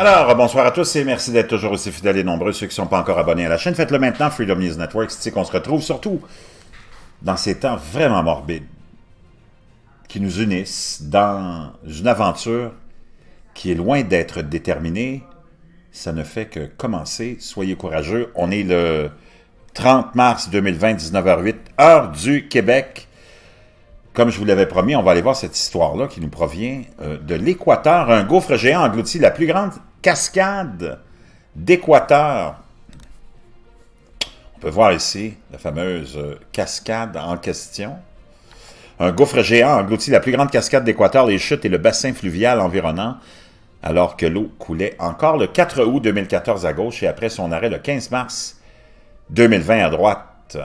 Alors, bonsoir à tous et merci d'être toujours aussi fidèles et nombreux. Ceux qui ne sont pas encore abonnés à la chaîne, faites-le maintenant. Freedom News Network, c'est qu'on se retrouve surtout dans ces temps vraiment morbides qui nous unissent dans une aventure qui est loin d'être déterminée. Ça ne fait que commencer. Soyez courageux. On est le 30 mars 2020, 19h08, heure du Québec. Comme je vous l'avais promis, on va aller voir cette histoire-là qui nous provient euh, de l'Équateur. Un gouffre géant engloutit la plus grande cascade d'Équateur. On peut voir ici la fameuse euh, cascade en question. Un gouffre géant engloutit la plus grande cascade d'Équateur, les chutes et le bassin fluvial environnant, alors que l'eau coulait encore le 4 août 2014 à gauche et après son arrêt le 15 mars 2020 à droite.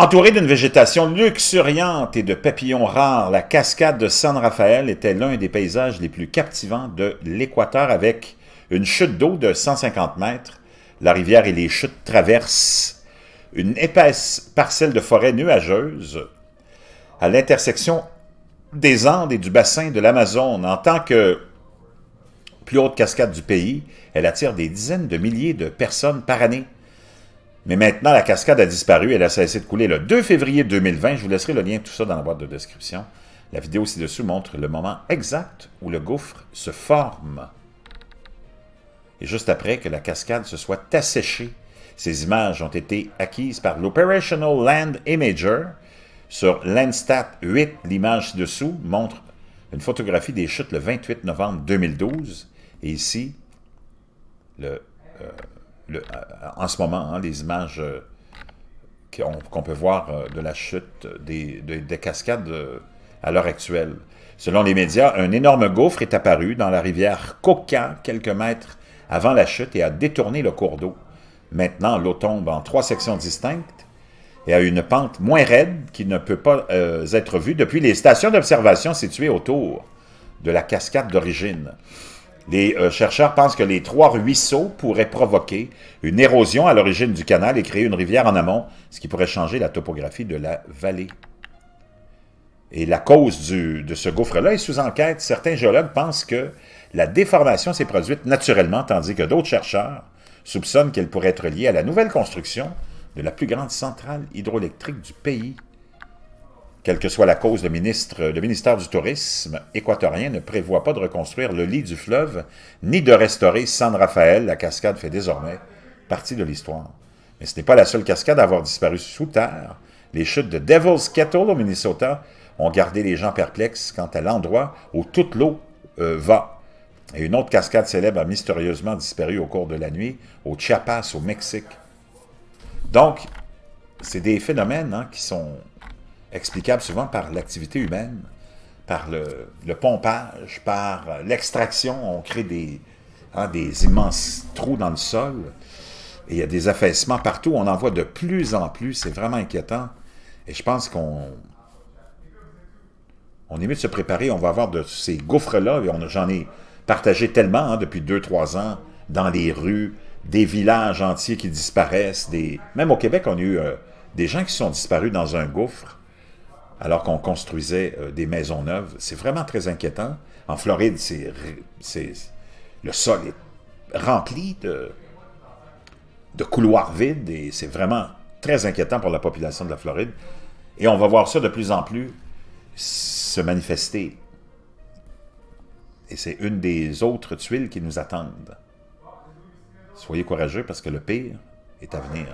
Entourée d'une végétation luxuriante et de papillons rares, la cascade de San Rafael était l'un des paysages les plus captivants de l'Équateur avec une chute d'eau de 150 mètres. La rivière et les chutes traversent une épaisse parcelle de forêt nuageuse à l'intersection des Andes et du bassin de l'Amazon. En tant que plus haute cascade du pays, elle attire des dizaines de milliers de personnes par année. Mais maintenant, la cascade a disparu, elle a cessé de couler le 2 février 2020. Je vous laisserai le lien de tout ça dans la boîte de description. La vidéo ci dessous montre le moment exact où le gouffre se forme. Et juste après que la cascade se soit asséchée, ces images ont été acquises par l'Operational Land Imager. Sur Landstat 8, l'image ci-dessous montre une photographie des chutes le 28 novembre 2012. Et ici, le... Euh, euh, en ce moment, hein, les images euh, qu'on peut voir euh, de la chute des, cascades à l'heure actuelle. Selon les médias, un énorme gouffre est apparu dans la rivière Coca, quelques mètres avant la chute, et a détourné le cours d'eau. Maintenant, l'eau tombe en trois sections distinctes et a une pente moins raide qui ne peut pas être vue depuis les stations d'observation situées autour de la cascade d'origine. Les euh, chercheurs pensent que les trois ruisseaux pourraient provoquer une érosion à l'origine du canal et créer une rivière en amont, ce qui pourrait changer la topographie de la vallée. Et la cause du, de ce gouffre-là est sous enquête. Certains géologues pensent que la déformation s'est produite naturellement, tandis que d'autres chercheurs soupçonnent qu'elle pourrait être liée à la nouvelle construction de la plus grande centrale hydroélectrique du pays. Quelle que soit la cause, le, ministre, le ministère du Tourisme équatorien ne prévoit pas de reconstruire le lit du fleuve, ni de restaurer San Rafael. La cascade fait désormais partie de l'histoire. Mais ce n'est pas la seule cascade à avoir disparu sous terre. Les chutes de Devil's Kettle au Minnesota ont gardé les gens perplexes quant à l'endroit où toute l'eau euh, va. Et une autre cascade célèbre a mystérieusement disparu au cours de la nuit au Chiapas, au Mexique. Donc, c'est des phénomènes hein, qui sont explicable souvent par l'activité humaine, par le, pompage, par euh, l'extraction. On crée des, hein, des immenses trous dans le sol. Et il y a des affaissements partout. On en voit de plus en plus. C'est vraiment inquiétant. Et je pense qu'on on est mieux de se préparer. On va avoir de ces gouffres-là. J'en ai partagé tellement hein, depuis deux trois ans dans les rues, des villages entiers qui disparaissent. Des... Même au Québec, on a eu euh, des gens qui sont disparus dans un gouffre alors qu'on construisait euh, des maisons neuves. C'est vraiment très inquiétant. En Floride, c'est, le sol est rempli de, de couloirs vides et c'est vraiment très inquiétant pour la population de la Floride. Et on va voir ça de plus en plus se manifester. Et c'est une des autres tuiles qui nous attendent. Soyez courageux parce que le pire est à venir.